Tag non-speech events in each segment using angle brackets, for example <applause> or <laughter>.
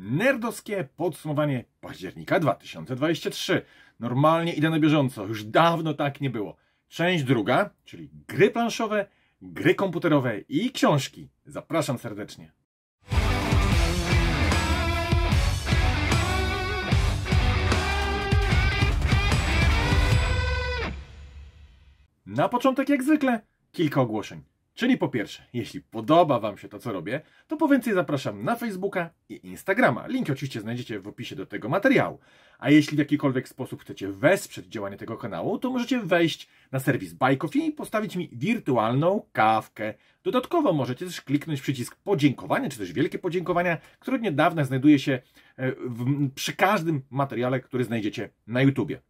nerdowskie podsumowanie października 2023. Normalnie idę na bieżąco, już dawno tak nie było. Część druga, czyli gry planszowe, gry komputerowe i książki. Zapraszam serdecznie. Na początek, jak zwykle, kilka ogłoszeń. Czyli po pierwsze, jeśli podoba Wam się to, co robię, to po więcej zapraszam na Facebooka i Instagrama. Linki oczywiście znajdziecie w opisie do tego materiału. A jeśli w jakikolwiek sposób chcecie wesprzeć działanie tego kanału, to możecie wejść na serwis Bajkofi i postawić mi wirtualną kawkę. Dodatkowo możecie też kliknąć przycisk podziękowania, czy też wielkie podziękowania, które od niedawna znajduje się e, w, przy każdym materiale, który znajdziecie na YouTubie.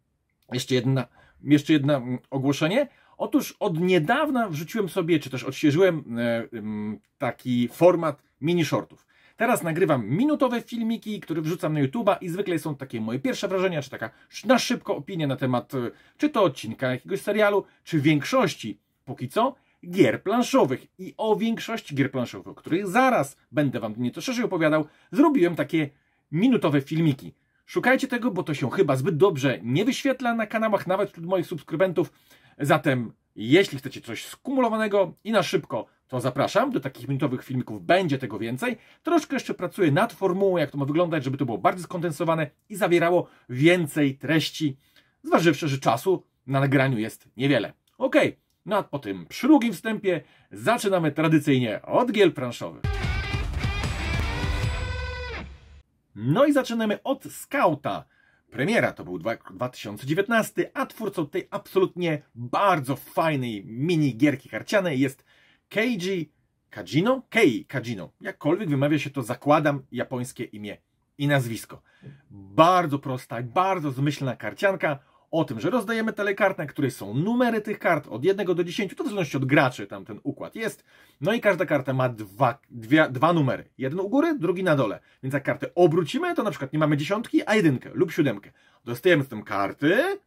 Jeszcze jedna jeszcze jedno ogłoszenie. Otóż od niedawna wrzuciłem sobie, czy też odświeżyłem e, taki format mini shortów. Teraz nagrywam minutowe filmiki, które wrzucam na YouTube'a i zwykle są takie moje pierwsze wrażenia, czy taka na szybko opinia na temat e, czy to odcinka jakiegoś serialu, czy większości, póki co, gier planszowych. I o większości gier planszowych, o których zaraz będę Wam nieco szerzej opowiadał, zrobiłem takie minutowe filmiki. Szukajcie tego, bo to się chyba zbyt dobrze nie wyświetla na kanałach, nawet wśród moich subskrybentów. Zatem, jeśli chcecie coś skumulowanego i na szybko, to zapraszam. Do takich minutowych filmików będzie tego więcej. Troszkę jeszcze pracuję nad formułą, jak to ma wyglądać, żeby to było bardziej skondensowane i zawierało więcej treści, zważywszy, że czasu na nagraniu jest niewiele. Ok, no a po tym drugim wstępie zaczynamy tradycyjnie od giel planszowych. No i zaczynamy od Skauta. Premiera to był 2019, a twórcą tej absolutnie bardzo fajnej mini gierki karcianej jest Keiji Kajino? Kei Kajino. Jakkolwiek wymawia się to, zakładam japońskie imię i nazwisko. Bardzo prosta, bardzo zmyślna karcianka o tym, że rozdajemy telekart, na której są numery tych kart od 1 do 10, to w zależności od graczy tam ten układ jest. No i każda karta ma dwa, dwie, dwa numery. Jeden u góry, drugi na dole. Więc jak kartę obrócimy, to na przykład nie mamy dziesiątki, a jedynkę lub siódemkę. Dostajemy z tym karty,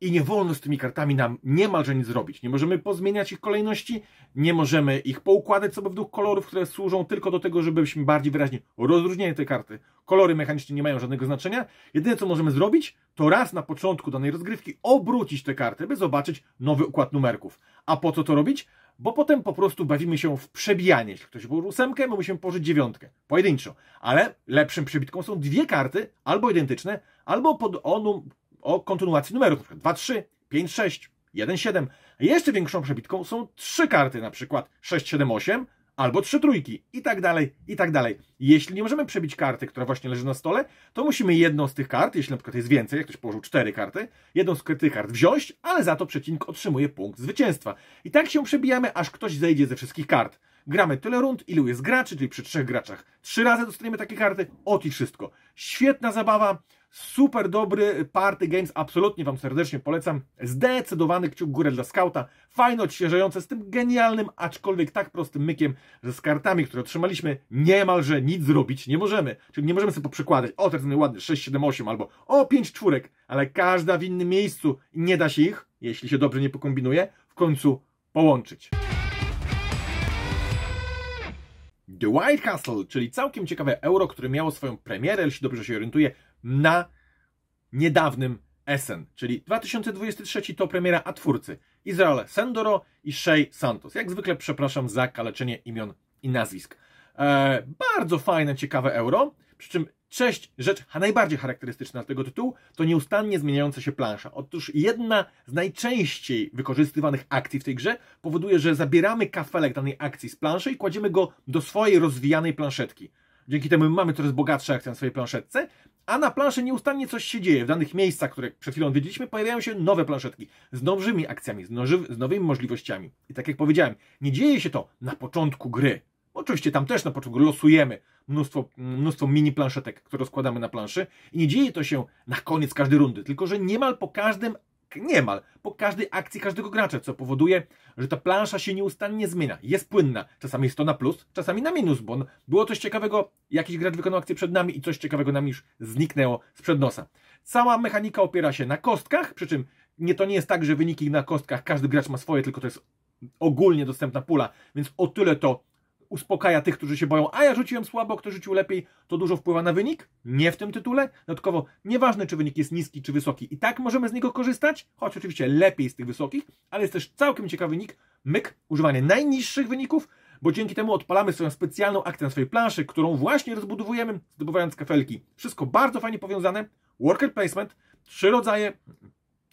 i nie wolno z tymi kartami nam niemalże nic zrobić. Nie możemy pozmieniać ich kolejności, nie możemy ich poukładać sobie w dwóch kolorów, które służą tylko do tego, żebyśmy bardziej wyraźnie rozróżniali te karty. Kolory mechanicznie nie mają żadnego znaczenia. Jedyne co możemy zrobić, to raz na początku danej rozgrywki obrócić te karty, by zobaczyć nowy układ numerków. A po co to robić? Bo potem po prostu bawimy się w przebijanie. Jeśli ktoś był ósemkę, my musimy położyć dziewiątkę. Pojedynczo. Ale lepszym przebitką są dwie karty, albo identyczne, albo pod onu o kontynuacji numerów, na przykład 2, 3, 5, 6, 1, 7. A jeszcze większą przebitką są trzy karty, na przykład 6, 7, 8 albo trzy trójki i tak dalej, i tak dalej. Jeśli nie możemy przebić karty, która właśnie leży na stole, to musimy jedną z tych kart, jeśli na przykład jest więcej, jak ktoś położył cztery karty, jedną z tych kart wziąć, ale za to przecinek otrzymuje punkt zwycięstwa. I tak się przebijamy, aż ktoś zejdzie ze wszystkich kart. Gramy tyle rund, ilu jest graczy, czyli przy trzech graczach. Trzy razy dostaniemy takie karty, ot i wszystko. Świetna zabawa, Super dobry Party Games, absolutnie Wam serdecznie polecam. Zdecydowany kciuk górę dla skauta. Fajne, odświeżające, z tym genialnym, aczkolwiek tak prostym mykiem, że z kartami, które otrzymaliśmy, niemalże nic zrobić nie możemy. Czyli nie możemy sobie poprzekładać, o ten ładny 6, 7, 8 albo o 5 czwórek, ale każda w innym miejscu nie da się ich, jeśli się dobrze nie pokombinuje, w końcu połączyć. The White Castle, czyli całkiem ciekawe euro, które miało swoją premierę, jeśli dobrze się orientuję, na niedawnym Essen, czyli 2023 to premiera, a twórcy Izrael Sendoro i Shay Santos. Jak zwykle przepraszam za kaleczenie imion i nazwisk. Eee, bardzo fajne, ciekawe euro, przy czym Cześć, rzecz najbardziej charakterystyczna tego tytułu to nieustannie zmieniająca się plansza. Otóż jedna z najczęściej wykorzystywanych akcji w tej grze powoduje, że zabieramy kafelek danej akcji z planszy i kładziemy go do swojej rozwijanej planszetki. Dzięki temu mamy coraz bogatsze akcje na swojej planszetce, a na planszy nieustannie coś się dzieje. W danych miejscach, które przed chwilą odwiedziliśmy, pojawiają się nowe planszetki z nowymi akcjami, z, nowy, z nowymi możliwościami. I tak jak powiedziałem, nie dzieje się to na początku gry. Oczywiście tam też na początku losujemy mnóstwo, mnóstwo mini planszetek, które rozkładamy na planszy i nie dzieje to się na koniec każdej rundy, tylko że niemal po każdym niemal po każdej akcji każdego gracza, co powoduje, że ta plansza się nieustannie zmienia, jest płynna. Czasami jest to na plus, czasami na minus, bo było coś ciekawego, jakiś gracz wykonał akcję przed nami i coś ciekawego nam już zniknęło przed nosa. Cała mechanika opiera się na kostkach, przy czym nie, to nie jest tak, że wyniki na kostkach każdy gracz ma swoje, tylko to jest ogólnie dostępna pula, więc o tyle to uspokaja tych, którzy się boją, a ja rzuciłem słabo, kto rzucił lepiej, to dużo wpływa na wynik? Nie w tym tytule. Dodatkowo, nieważne czy wynik jest niski czy wysoki, i tak możemy z niego korzystać, choć oczywiście lepiej z tych wysokich, ale jest też całkiem ciekawy wynik, myk, używanie najniższych wyników, bo dzięki temu odpalamy swoją specjalną akcję na swojej planszy, którą właśnie rozbudowujemy, zdobywając kafelki. Wszystko bardzo fajnie powiązane. Worker placement, trzy rodzaje,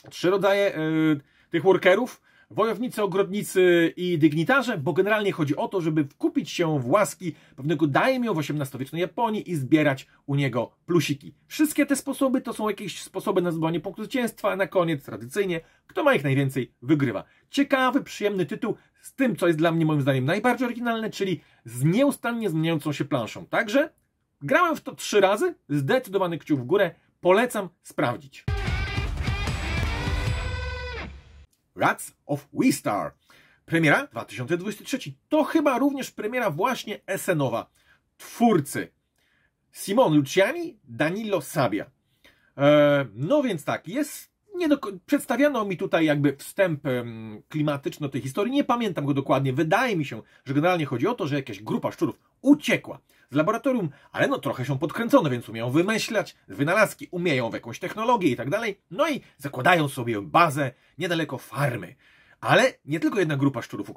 trzy rodzaje yy, tych workerów, wojownicy, ogrodnicy i dygnitarze, bo generalnie chodzi o to, żeby wkupić się w łaski pewnego daimyo w XVIII-wiecznej Japonii i zbierać u niego plusiki. Wszystkie te sposoby to są jakieś sposoby na zdobywanie punktu zwycięstwa, a na koniec tradycyjnie kto ma ich najwięcej wygrywa. Ciekawy, przyjemny tytuł z tym, co jest dla mnie moim zdaniem najbardziej oryginalne, czyli z nieustannie zmieniającą się planszą. Także grałem w to trzy razy, zdecydowany kciuk w górę, polecam sprawdzić. Rats of Wistar. Premiera 2023. To chyba również premiera właśnie Esenowa. Twórcy Simon Luciani, Danilo Sabia. Eee, no więc tak, jest nie do, przedstawiano mi tutaj jakby wstęp klimatyczny do tej historii. Nie pamiętam go dokładnie. Wydaje mi się, że generalnie chodzi o to, że jakaś grupa szczurów uciekła z laboratorium, ale no trochę się podkręcono, więc umieją wymyślać wynalazki, umieją w jakąś technologię i tak dalej. No i zakładają sobie bazę niedaleko farmy. Ale nie tylko jedna grupa szczurów y,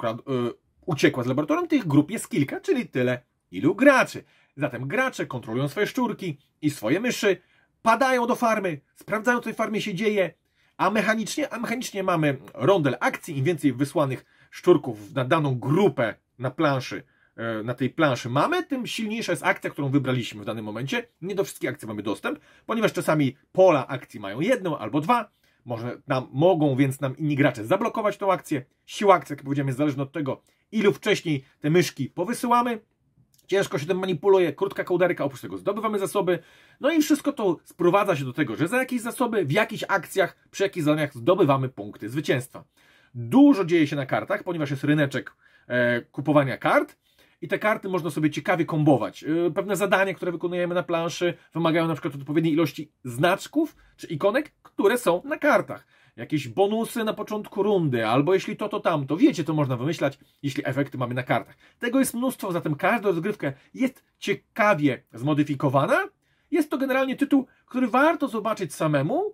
uciekła z laboratorium, tych grup jest kilka, czyli tyle, ilu graczy. Zatem gracze kontrolują swoje szczurki i swoje myszy, padają do farmy, sprawdzają, co w tej farmie się dzieje, a mechanicznie, a mechanicznie mamy rondel akcji, im więcej wysłanych szczurków na daną grupę na planszy, E, na tej planszy mamy, tym silniejsza jest akcja, którą wybraliśmy w danym momencie. Nie do wszystkich akcji mamy dostęp, ponieważ czasami pola akcji mają jedną albo dwa. Może nam, mogą więc nam inni gracze zablokować tą akcję. Siła akcji, jak powiedziałem, jest zależna od tego, ilu wcześniej te myszki powysyłamy. Ciężko się tym manipuluje, krótka kołderka, oprócz tego zdobywamy zasoby. No i wszystko to sprowadza się do tego, że za jakieś zasoby, w jakichś akcjach, przy jakichś zadaniach zdobywamy punkty zwycięstwa. Dużo dzieje się na kartach, ponieważ jest ryneczek e, kupowania kart i te karty można sobie ciekawie kombować. Y, pewne zadania, które wykonujemy na planszy wymagają na przykład odpowiedniej ilości znaczków czy ikonek, które są na kartach. Jakieś bonusy na początku rundy, albo jeśli to, to tamto. Wiecie, to można wymyślać, jeśli efekty mamy na kartach. Tego jest mnóstwo, zatem każda rozgrywka jest ciekawie zmodyfikowana. Jest to generalnie tytuł, który warto zobaczyć samemu,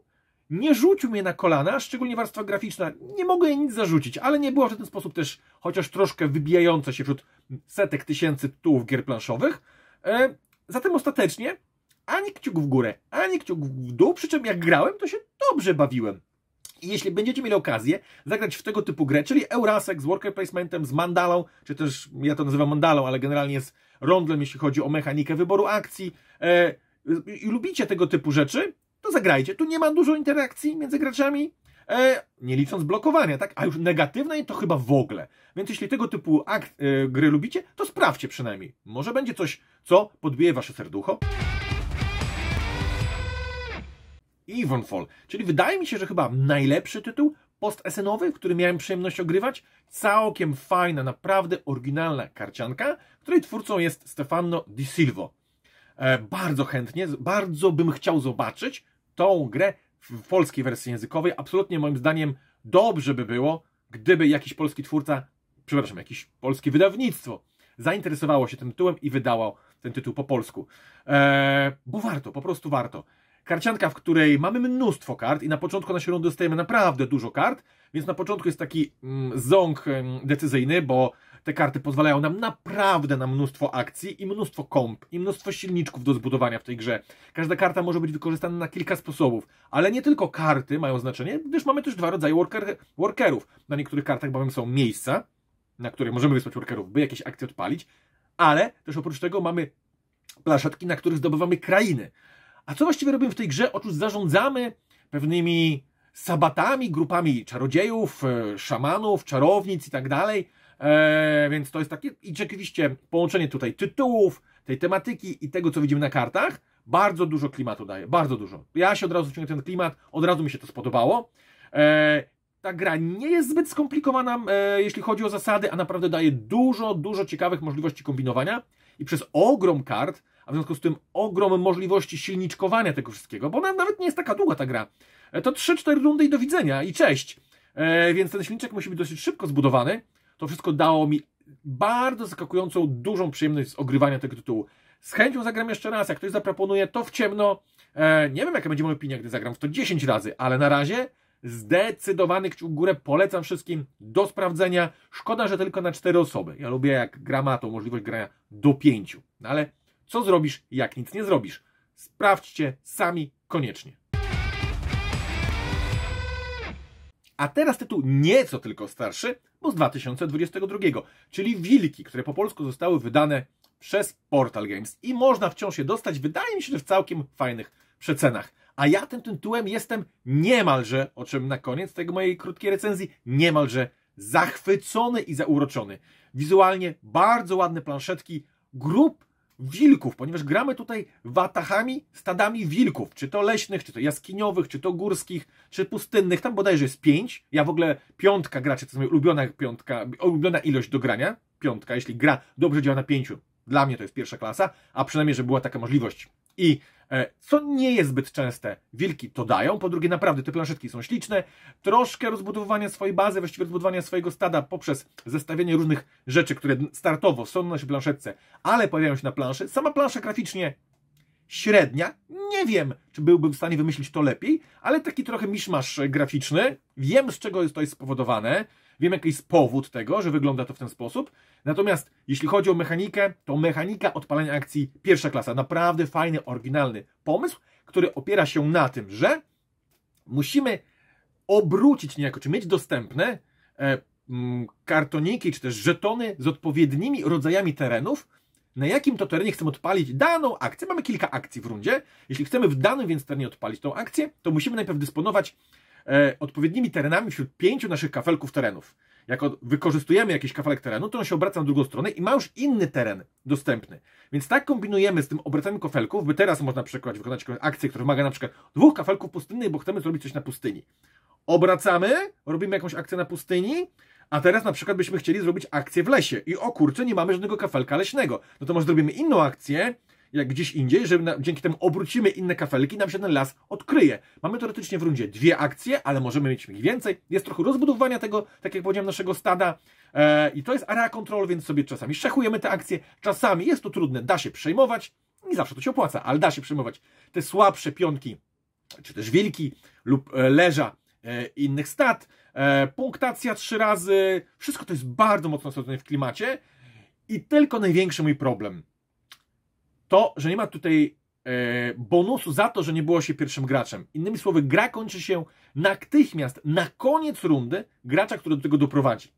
nie rzucił mnie na kolana, szczególnie warstwa graficzna. Nie mogę nic zarzucić, ale nie było w ten sposób też chociaż troszkę wybijające się wśród setek tysięcy tytułów gier planszowych. E, zatem ostatecznie ani kciuk w górę, ani kciuk w dół, przy czym jak grałem, to się dobrze bawiłem. I jeśli będziecie mieli okazję zagrać w tego typu grę, czyli Eurasek z worker placementem, z mandalą, czy też ja to nazywam mandalą, ale generalnie z rondlem, jeśli chodzi o mechanikę wyboru akcji, e, i lubicie tego typu rzeczy, to zagrajcie. Tu nie ma dużo interakcji między graczami, e, nie licząc blokowania, tak? A już negatywnej to chyba w ogóle. Więc jeśli tego typu akt, e, gry lubicie, to sprawdźcie przynajmniej. Może będzie coś, co podbije wasze serducho. Evenfall, czyli wydaje mi się, że chyba najlepszy tytuł post-esenowy, który miałem przyjemność ogrywać. Całkiem fajna, naprawdę oryginalna karcianka, której twórcą jest Stefano Di Silvo. E, bardzo chętnie, bardzo bym chciał zobaczyć, tą grę w polskiej wersji językowej. Absolutnie moim zdaniem dobrze by było, gdyby jakiś polski twórca, przepraszam, jakieś polskie wydawnictwo zainteresowało się tym tytułem i wydało ten tytuł po polsku. Eee, bo warto, po prostu warto. Karcianka, w której mamy mnóstwo kart i na początku naszej rundy dostajemy naprawdę dużo kart, więc na początku jest taki mm, ząg decyzyjny, bo te karty pozwalają nam naprawdę na mnóstwo akcji i mnóstwo komp, i mnóstwo silniczków do zbudowania w tej grze. Każda karta może być wykorzystana na kilka sposobów, ale nie tylko karty mają znaczenie, gdyż mamy też dwa rodzaje worker, workerów. Na niektórych kartach bowiem są miejsca, na które możemy wysłać workerów, by jakieś akcje odpalić, ale też oprócz tego mamy plaszetki, na których zdobywamy krainy. A co właściwie robimy w tej grze? Otóż zarządzamy pewnymi sabatami, grupami czarodziejów, e, szamanów, czarownic i tak dalej. E, więc to jest takie, i rzeczywiście połączenie tutaj tytułów, tej tematyki i tego, co widzimy na kartach, bardzo dużo klimatu daje, bardzo dużo. Ja się od razu wciągnę ten klimat, od razu mi się to spodobało. E, ta gra nie jest zbyt skomplikowana, jeśli chodzi o zasady, a naprawdę daje dużo, dużo ciekawych możliwości kombinowania i przez ogrom kart a w związku z tym ogrom możliwości silniczkowania tego wszystkiego, bo nawet nie jest taka długa ta gra. E, to 3-4 rundy i do widzenia i cześć. E, więc ten silniczek musi być dosyć szybko zbudowany. To wszystko dało mi bardzo zaskakującą, dużą przyjemność z ogrywania tego tytułu. Z chęcią zagram jeszcze raz, jak ktoś zaproponuje, to w ciemno. E, nie wiem, jaka będzie moja opinia, gdy zagram w to 10 razy, ale na razie zdecydowany kciuk w górę, polecam wszystkim do sprawdzenia. Szkoda, że tylko na 4 osoby. Ja lubię, jak gra ma tą możliwość grania do 5, no ale co zrobisz, jak nic nie zrobisz? Sprawdźcie sami koniecznie. A teraz tytuł nieco tylko starszy, bo z 2022, czyli Wilki, które po polsku zostały wydane przez Portal Games i można wciąż je dostać, wydaje mi się, że w całkiem fajnych przecenach. A ja tym tytułem jestem niemalże, o czym na koniec tego mojej krótkiej recenzji, niemalże zachwycony i zauroczony. Wizualnie bardzo ładne planszetki, grup wilków, ponieważ gramy tutaj watachami, stadami wilków, czy to leśnych, czy to jaskiniowych, czy to górskich, czy pustynnych, tam bodajże jest pięć, ja w ogóle piątka graczy, to jest moja ulubiona piątka, ulubiona ilość do grania, piątka, jeśli gra dobrze działa na pięciu, dla mnie to jest pierwsza klasa, a przynajmniej, że była taka możliwość i E, co nie jest zbyt częste. Wilki to dają, po drugie naprawdę te planszetki są śliczne, troszkę rozbudowywania swojej bazy, właściwie rozbudowania swojego stada poprzez zestawienie różnych rzeczy, które startowo są na naszej planszetce, ale pojawiają się na planszy. Sama plansza graficznie średnia, nie wiem, czy byłbym w stanie wymyślić to lepiej, ale taki trochę miszmasz graficzny, wiem z czego jest to jest spowodowane, Wiem, jaki jest powód tego, że wygląda to w ten sposób. Natomiast jeśli chodzi o mechanikę, to mechanika odpalania akcji pierwsza klasa. Naprawdę fajny, oryginalny pomysł, który opiera się na tym, że musimy obrócić niejako, czy mieć dostępne e, m, mm, kartoniki, czy też żetony z odpowiednimi rodzajami terenów, na jakim to terenie chcemy odpalić daną akcję. Mamy kilka akcji w rundzie. Jeśli chcemy w danym więc terenie odpalić tą akcję, to musimy najpierw dysponować E, odpowiednimi terenami wśród pięciu naszych kafelków terenów. Jak wykorzystujemy jakiś kafelek terenu, to on się obraca na drugą stronę i ma już inny teren dostępny. Więc tak kombinujemy z tym obracaniem kafelków, by teraz można przykład wykonać akcję, która wymaga na przykład dwóch kafelków pustynnych, bo chcemy zrobić coś na pustyni. Obracamy, robimy jakąś akcję na pustyni, a teraz na przykład byśmy chcieli zrobić akcję w lesie i o kurczę, nie mamy żadnego kafelka leśnego. No to może zrobimy inną akcję, jak gdzieś indziej, że na, dzięki temu obrócimy inne kafelki, nam się ten las odkryje. Mamy teoretycznie w rundzie dwie akcje, ale możemy mieć ich więcej. Jest trochę rozbudowania tego, tak jak powiedziałem, naszego stada e, i to jest area control, więc sobie czasami szechujemy te akcje, czasami jest to trudne, da się przejmować, nie zawsze to się opłaca, ale da się przejmować te słabsze pionki, czy też wilki lub e, leża e, innych stad, e, punktacja trzy razy, wszystko to jest bardzo mocno osadzone w klimacie i tylko największy mój problem – to, że nie ma tutaj e, bonusu za to, że nie było się pierwszym graczem. Innymi słowy, gra kończy się natychmiast, na koniec rundy, gracza, który do tego doprowadzi.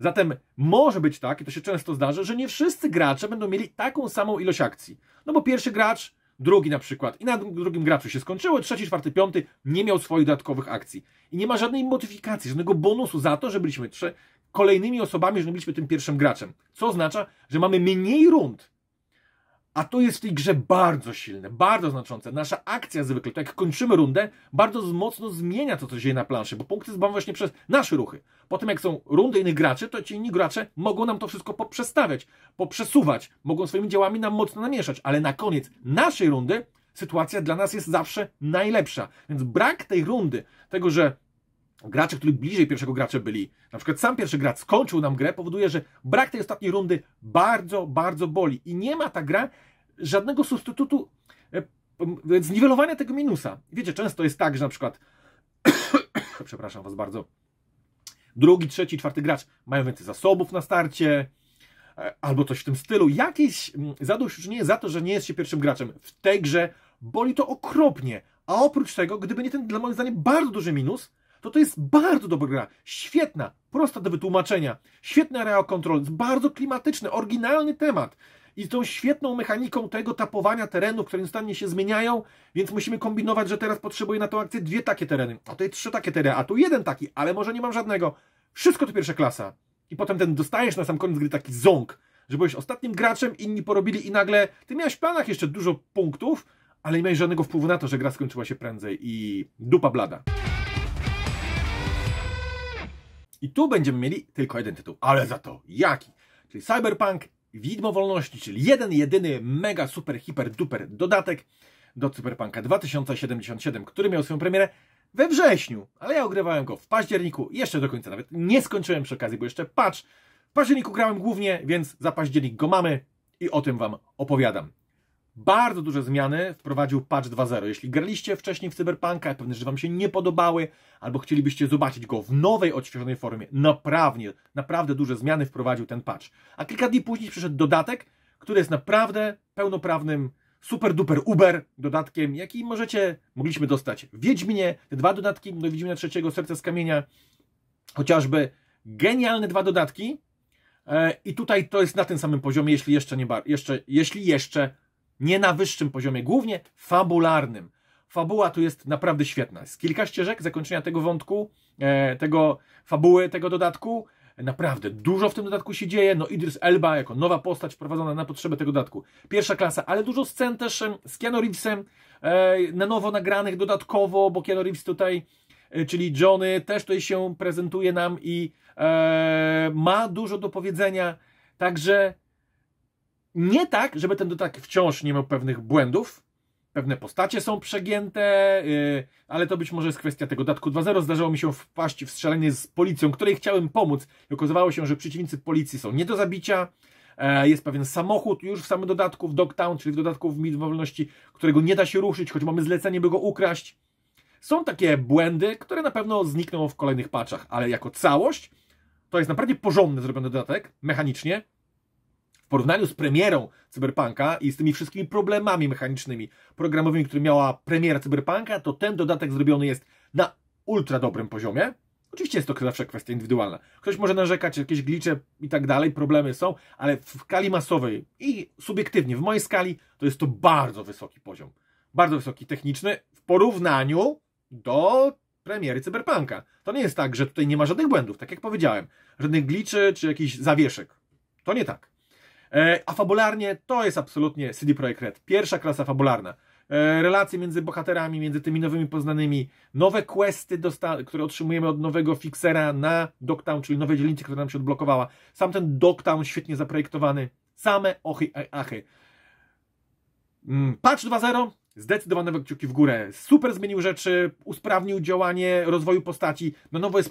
Zatem może być tak, i to się często zdarza, że nie wszyscy gracze będą mieli taką samą ilość akcji. No bo pierwszy gracz, drugi na przykład, i na drugim graczu się skończyło, trzeci, czwarty, piąty nie miał swoich dodatkowych akcji. I nie ma żadnej modyfikacji, żadnego bonusu za to, że byliśmy trzy kolejnymi osobami, że nie byliśmy tym pierwszym graczem. Co oznacza, że mamy mniej rund a to jest w tej grze bardzo silne, bardzo znaczące. Nasza akcja zwykle, to jak kończymy rundę, bardzo mocno zmienia to, co się dzieje na planszy, bo punkty zbywamy właśnie przez nasze ruchy. Potem jak są rundy innych graczy, to ci inni gracze mogą nam to wszystko poprzestawiać, poprzesuwać, mogą swoimi działami nam mocno namieszać, ale na koniec naszej rundy sytuacja dla nas jest zawsze najlepsza. Więc brak tej rundy, tego, że gracze, którzy bliżej pierwszego gracza byli, na przykład sam pierwszy gracz skończył nam grę, powoduje, że brak tej ostatniej rundy bardzo, bardzo boli. I nie ma ta gra żadnego substytutu, e, zniwelowania tego minusa. Wiecie, często jest tak, że na przykład, <coughs> przepraszam Was bardzo, drugi, trzeci, czwarty gracz mają więcej zasobów na starcie, e, albo coś w tym stylu. Jakieś mm, zadośćuczynienie za to, że nie jest się pierwszym graczem w tej grze, boli to okropnie. A oprócz tego, gdyby nie ten, dla moim zdaniem, bardzo duży minus, to to jest bardzo dobra gra. Świetna, prosta do wytłumaczenia. Świetny area control, bardzo klimatyczny, oryginalny temat i z tą świetną mechaniką tego tapowania terenów, które nieustannie się zmieniają, więc musimy kombinować, że teraz potrzebuję na tą akcję dwie takie tereny, a tutaj trzy takie tereny, a tu jeden taki, ale może nie mam żadnego. Wszystko to pierwsza klasa. I potem ten dostajesz na sam koniec gry taki ząg, że byłeś ostatnim graczem, inni porobili i nagle ty miałeś w planach jeszcze dużo punktów, ale nie miałeś żadnego wpływu na to, że gra skończyła się prędzej i dupa blada. I tu będziemy mieli tylko jeden tytuł, ale za to jaki? Czyli Cyberpunk Widmo Wolności, czyli jeden, jedyny, mega, super, hiper, duper dodatek do Cyberpunka 2077, który miał swoją premierę we wrześniu, ale ja ogrywałem go w październiku, jeszcze do końca nawet nie skończyłem przy okazji, bo jeszcze patrz, w październiku grałem głównie, więc za październik go mamy i o tym Wam opowiadam bardzo duże zmiany wprowadził patch 2.0. Jeśli graliście wcześniej w Cyberpunka, pewne rzeczy Wam się nie podobały, albo chcielibyście zobaczyć go w nowej, odświeżonej formie, naprawdę, naprawdę duże zmiany wprowadził ten patch. A kilka dni później przyszedł dodatek, który jest naprawdę pełnoprawnym super duper uber dodatkiem, jaki możecie, mogliśmy dostać w Wiedźminie, te dwa dodatki do Wiedźmina trzeciego, Serce z Kamienia, chociażby genialne dwa dodatki, e, i tutaj to jest na tym samym poziomie, jeśli jeszcze nie, bar jeszcze, jeśli jeszcze nie na wyższym poziomie, głównie fabularnym. Fabuła tu jest naprawdę świetna. Z kilka ścieżek zakończenia tego wątku, e, tego fabuły, tego dodatku. Naprawdę dużo w tym dodatku się dzieje. No Idris Elba jako nowa postać wprowadzona na potrzeby tego dodatku. Pierwsza klasa, ale dużo scen też z Keanu Reevesem e, na nowo nagranych dodatkowo, bo Keanu Reeves tutaj, e, czyli Johnny, też tutaj się prezentuje nam i ma dużo do powiedzenia. Także nie tak, żeby ten dodatek wciąż nie miał pewnych błędów, pewne postacie są przegięte, yy, ale to być może jest kwestia tego datku 2.0. Zdarzało mi się wpaść w strzelanie z policją, której chciałem pomóc. I okazywało się, że przeciwnicy policji są nie do zabicia. E, jest pewien samochód już w samym dodatku, w Dogtown, czyli w dodatku w Mid Wolności, którego nie da się ruszyć, choć mamy zlecenie, by go ukraść. Są takie błędy, które na pewno znikną w kolejnych paczach, ale jako całość to jest naprawdę porządny zrobiony dodatek, mechanicznie, w porównaniu z premierą Cyberpunka i z tymi wszystkimi problemami mechanicznymi, programowymi, które miała premiera Cyberpunka, to ten dodatek zrobiony jest na ultra dobrym poziomie. Oczywiście jest to zawsze kwestia indywidualna. Ktoś może narzekać, jakieś glicze i tak dalej, problemy są, ale w skali masowej i subiektywnie, w mojej skali, to jest to bardzo wysoki poziom. Bardzo wysoki techniczny w porównaniu do premiery Cyberpunka. To nie jest tak, że tutaj nie ma żadnych błędów, tak jak powiedziałem, żadnych gliczy czy jakichś zawieszek. To nie tak. E, a fabularnie to jest absolutnie CD Projekt Red. Pierwsza klasa fabularna. E, relacje między bohaterami, między tymi nowymi poznanymi, nowe questy, które otrzymujemy od nowego fixera na Dogtown, czyli nowe dzielnice, która nam się odblokowała. Sam ten Dogtown świetnie zaprojektowany. Same ochy, achy. Mm, patch 2.0 zdecydowane kciuki w górę. Super zmienił rzeczy, usprawnił działanie rozwoju postaci. Na nowo jest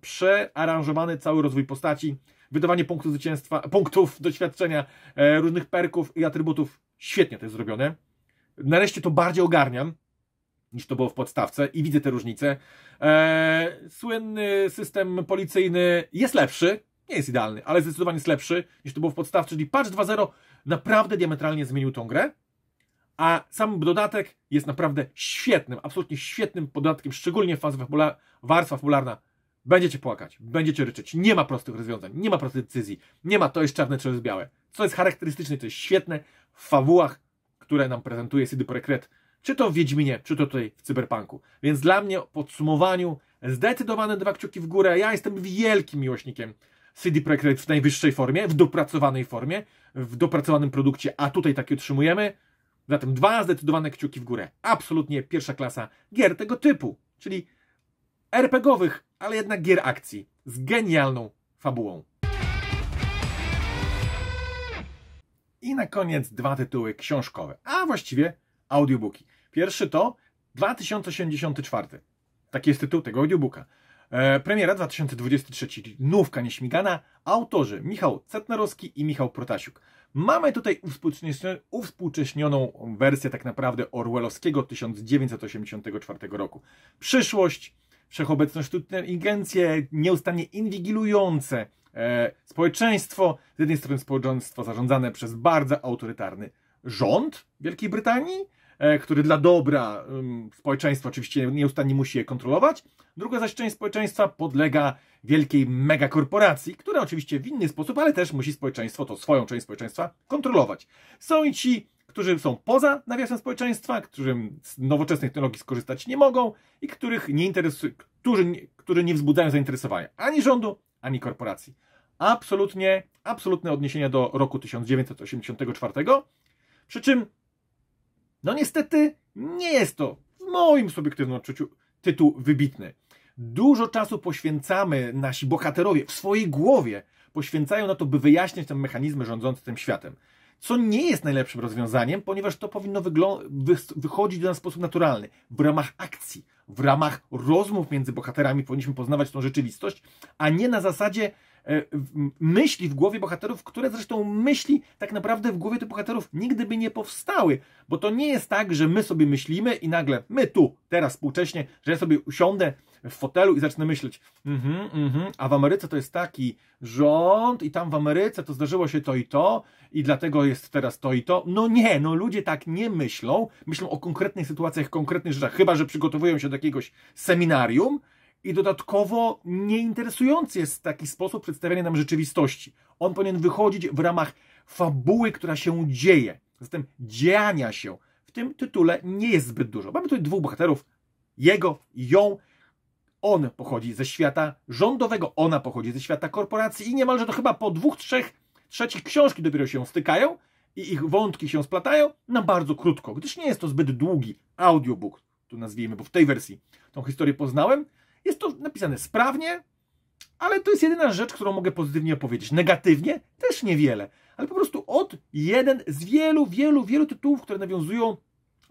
przearanżowany cały rozwój postaci wydawanie punktów zwycięstwa, punktów doświadczenia, e, różnych perków i atrybutów. Świetnie to jest zrobione. Nareszcie to bardziej ogarniam niż to było w podstawce i widzę te różnice. E, słynny system policyjny jest lepszy, nie jest idealny, ale zdecydowanie jest lepszy niż to było w podstawce, czyli patch 2.0 naprawdę diametralnie zmienił tą grę, a sam dodatek jest naprawdę świetnym, absolutnie świetnym podatkiem, szczególnie w fazie warstwa popularna Będziecie płakać, będziecie ryczeć. Nie ma prostych rozwiązań, nie ma prostych decyzji, nie ma to jest czarne, to jest białe. Co jest charakterystyczne, co jest świetne w fawułach, które nam prezentuje CD Projekt czy to w Wiedźminie, czy to tutaj w Cyberpunku. Więc dla mnie w podsumowaniu zdecydowane dwa kciuki w górę. Ja jestem wielkim miłośnikiem CD Projekt Red w najwyższej formie, w dopracowanej formie, w dopracowanym produkcie, a tutaj takie otrzymujemy. Zatem dwa zdecydowane kciuki w górę. Absolutnie pierwsza klasa gier tego typu, czyli RPGowych, ale jednak gier akcji z genialną fabułą. I na koniec dwa tytuły książkowe, a właściwie audiobooki. Pierwszy to 2084. Taki jest tytuł tego audiobooka. E, premiera 2023, nówka nieśmigana. Autorzy Michał Cetnarowski i Michał Protasiuk. Mamy tutaj uwspółcześnioną wersję tak naprawdę orwellowskiego 1984 roku. Przyszłość, wszechobecność, sztuczne inteligencje, nieustannie inwigilujące e, społeczeństwo. Z jednej strony społeczeństwo zarządzane przez bardzo autorytarny rząd Wielkiej Brytanii, e, który dla dobra e, społeczeństwa oczywiście nieustannie musi je kontrolować. Druga zaś część społeczeństwa podlega wielkiej megakorporacji, która oczywiście w inny sposób, ale też musi społeczeństwo, to swoją część społeczeństwa kontrolować. Są i ci którzy są poza nawiasem społeczeństwa, którzy z nowoczesnych technologii skorzystać nie mogą i których nie interesu- którzy, którzy nie wzbudzają zainteresowania ani rządu, ani korporacji. Absolutnie, absolutne odniesienia do roku 1984. Przy czym, no niestety, nie jest to w moim subiektywnym odczuciu tytuł wybitny. Dużo czasu poświęcamy nasi bohaterowie w swojej głowie, poświęcają na to, by wyjaśniać te mechanizmy rządzące tym światem co nie jest najlepszym rozwiązaniem, ponieważ to powinno wychodzić do nas w sposób naturalny, w ramach akcji, w ramach rozmów między bohaterami powinniśmy poznawać tą rzeczywistość, a nie na zasadzie e, myśli w głowie bohaterów, które zresztą myśli tak naprawdę w głowie tych bohaterów nigdy by nie powstały, bo to nie jest tak, że my sobie myślimy i nagle my tu, teraz współcześnie, że ja sobie usiądę w fotelu i zacznę myśleć, mhm, mhm, a w Ameryce to jest taki rząd i tam w Ameryce to zdarzyło się to i to i dlatego jest teraz to i to. No nie, no ludzie tak nie myślą, myślą o konkretnych sytuacjach, konkretnych rzeczach, chyba że przygotowują się do jakiegoś seminarium, i dodatkowo nieinteresujący jest taki sposób przedstawiania nam rzeczywistości. On powinien wychodzić w ramach fabuły, która się dzieje. Zatem dziania się w tym tytule nie jest zbyt dużo. Mamy tutaj dwóch bohaterów, jego ją on pochodzi ze świata rządowego, ona pochodzi ze świata korporacji i niemalże to chyba po dwóch, trzech, trzecich książki dopiero się stykają i ich wątki się splatają na bardzo krótko, gdyż nie jest to zbyt długi audiobook, tu nazwijmy, bo w tej wersji tą historię poznałem. Jest to napisane sprawnie, ale to jest jedyna rzecz, którą mogę pozytywnie opowiedzieć. Negatywnie też niewiele, ale po prostu od jeden z wielu, wielu, wielu tytułów, które nawiązują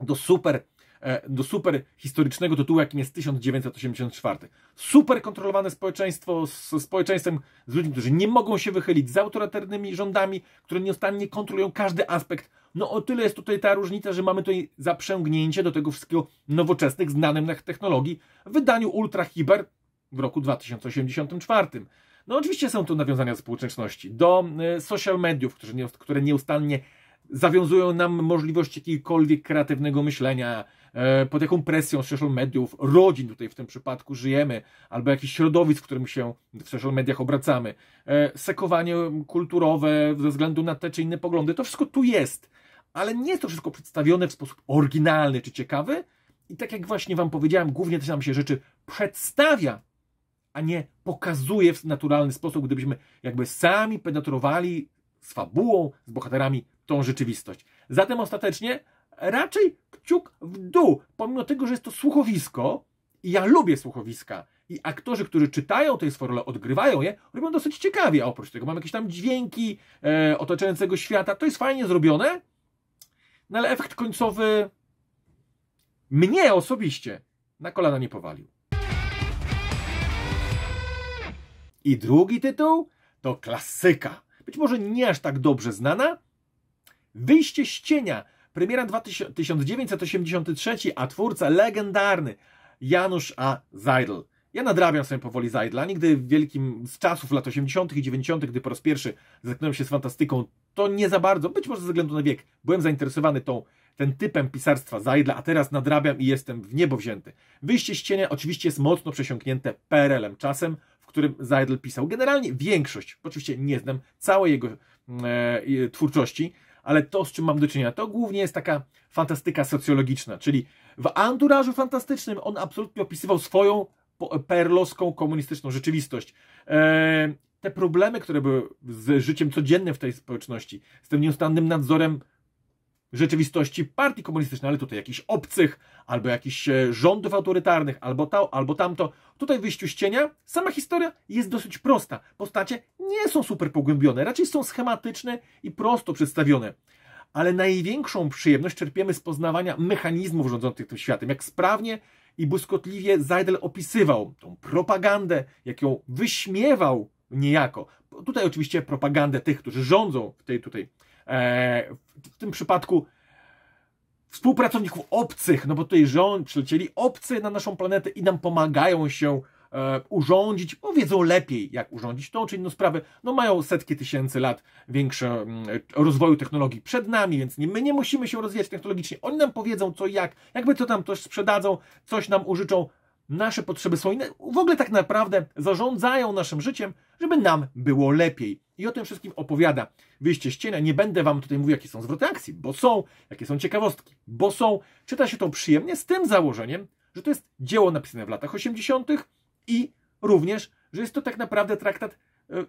do super E, do super historycznego tytułu, jakim jest 1984. Super kontrolowane społeczeństwo z społeczeństwem, z ludźmi, którzy nie mogą się wychylić, z autorytarnymi rządami, które nieustannie kontrolują każdy aspekt. No o tyle jest tutaj ta różnica, że mamy tutaj zaprzęgnięcie do tego wszystkiego nowoczesnych, znanych technologii w wydaniu Ultra Hiber w roku 2084. No oczywiście są to nawiązania do społeczności, do e, social mediów, które nieustannie zawiązują nam możliwość jakiegokolwiek kreatywnego myślenia, E, pod jaką presją social mediów, rodzin tutaj w tym przypadku żyjemy, albo jakichś środowisk, w którym się w social mediach obracamy, e, sekowanie kulturowe ze względu na te czy inne poglądy, to wszystko tu jest, ale nie jest to wszystko przedstawione w sposób oryginalny czy ciekawy. I tak jak właśnie Wam powiedziałem, głównie też nam się rzeczy przedstawia, a nie pokazuje w naturalny sposób, gdybyśmy jakby sami penetrowali z fabułą, z bohaterami tą rzeczywistość. Zatem ostatecznie raczej kciuk w dół, pomimo tego, że jest to słuchowisko i ja lubię słuchowiska. I aktorzy, którzy czytają te sforole, odgrywają je, robią dosyć ciekawie. A oprócz tego mam jakieś tam dźwięki e, otaczającego świata. To jest fajnie zrobione, no ale efekt końcowy mnie osobiście na kolana nie powalił. I drugi tytuł to klasyka. Być może nie aż tak dobrze znana. Wyjście z cienia Premiera 1983, a twórca legendarny Janusz A. Zajdl. Ja nadrabiam sobie powoli Zajdla. Nigdy w wielkim, z czasów lat 80. i 90., gdy po raz pierwszy zetknąłem się z fantastyką, to nie za bardzo, być może ze względu na wiek, byłem zainteresowany tą, ten typem pisarstwa Zajdla, a teraz nadrabiam i jestem w niebo wzięty. Wyjście z cienia oczywiście jest mocno przesiąknięte PRL-em, czasem, w którym Zajdl pisał. Generalnie większość, oczywiście nie znam całej jego mm, e, twórczości, ale to, z czym mam do czynienia, to głównie jest taka fantastyka socjologiczna, czyli w anturażu fantastycznym on absolutnie opisywał swoją perlowską komunistyczną rzeczywistość. E, te problemy, które były z życiem codziennym w tej społeczności, z tym nieustannym nadzorem rzeczywistości partii komunistycznej, ale tutaj jakichś obcych, albo jakichś e, rządów autorytarnych, albo to, albo tamto. Tutaj wyściuścienia. wyjściu z cienia sama historia jest dosyć prosta. Postacie nie są super pogłębione, raczej są schematyczne i prosto przedstawione. Ale największą przyjemność czerpiemy z poznawania mechanizmów rządzących tym światem, jak sprawnie i błyskotliwie Zajdel opisywał tą propagandę, jak ją wyśmiewał niejako. Tutaj oczywiście propagandę tych, którzy rządzą w tej tutaj E, w tym przypadku współpracowników obcych, no bo tutaj rząd przylecieli obcy na naszą planetę i nam pomagają się e, urządzić, bo wiedzą lepiej, jak urządzić tą czy inną sprawę. No mają setki tysięcy lat większe mm, rozwoju technologii przed nami, więc nie, my nie musimy się rozwijać technologicznie. Oni nam powiedzą co jak, jakby co tam coś sprzedadzą, coś nam użyczą. Nasze potrzeby są inne. W ogóle tak naprawdę zarządzają naszym życiem, żeby nam było lepiej i o tym wszystkim opowiada Wyjście z cienia. Nie będę Wam tutaj mówił, jakie są zwroty akcji, bo są, jakie są ciekawostki, bo są. Czyta się to przyjemnie z tym założeniem, że to jest dzieło napisane w latach 80. i również, że jest to tak naprawdę traktat yy, yy,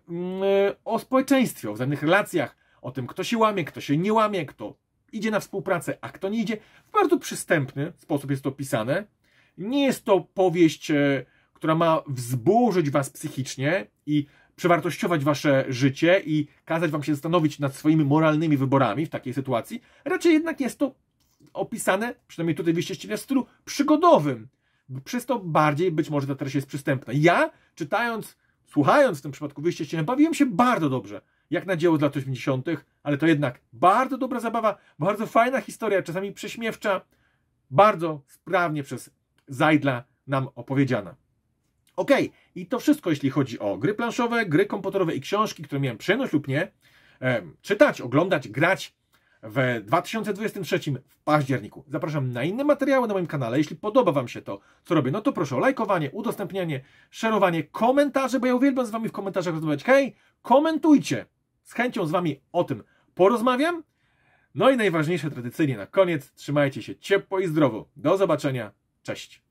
o społeczeństwie, o wzajemnych relacjach, o tym, kto się łamie, kto się nie łamie, kto idzie na współpracę, a kto nie idzie. W bardzo przystępny sposób jest to opisane. Nie jest to powieść, e, która ma wzburzyć was psychicznie i przewartościować wasze życie i kazać wam się zastanowić nad swoimi moralnymi wyborami w takiej sytuacji, raczej jednak jest to opisane, przynajmniej tutaj wyścieścinie, w stylu przygodowym. Przez to bardziej być może ta treść jest przystępna. Ja, czytając, słuchając w tym przypadku wyścieścinie, bawiłem się bardzo dobrze. Jak na dzieło z lat 80., ale to jednak bardzo dobra zabawa, bardzo fajna historia, czasami prześmiewcza, bardzo sprawnie przez Zajdla nam opowiedziana. Ok, i to wszystko, jeśli chodzi o gry planszowe, gry komputerowe i książki, które miałem przyjemność lub nie czytać, oglądać, grać w 2023 w październiku. Zapraszam na inne materiały na moim kanale. Jeśli podoba Wam się to, co robię, no to proszę o lajkowanie, udostępnianie, szerowanie, komentarze, bo ja uwielbiam z Wami w komentarzach rozmawiać. Hej, komentujcie! Z chęcią z Wami o tym porozmawiam. No i najważniejsze tradycyjnie na koniec, trzymajcie się ciepło i zdrowo. Do zobaczenia, cześć!